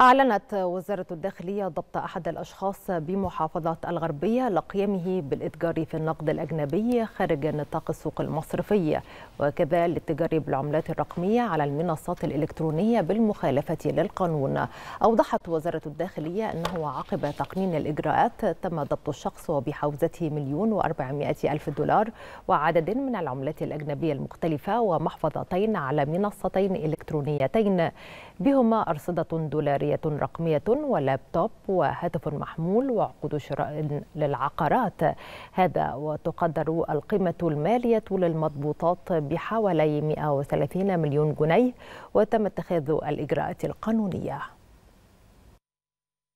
أعلنت وزارة الداخلية ضبط أحد الأشخاص بمحافظة الغربية لقيامه بالإتجار في النقد الأجنبي خارج نطاق السوق المصرفية وكذا للتجار بالعملات الرقمية على المنصات الإلكترونية بالمخالفة للقانون أوضحت وزارة الداخلية أنه عقب تقنين الإجراءات تم ضبط الشخص وبحوزته مليون وأربعمائة ألف دولار وعدد من العملات الأجنبية المختلفة ومحفظتين على منصتين إلكترونيتين بهما أرصدة دولار جارية رقمية ولابتوب وهاتف محمول وعقود شراء للعقارات هذا وتقدر القيمة المالية للمضبوطات بحوالي 130 مليون جنيه وتم اتخاذ الإجراءات القانونية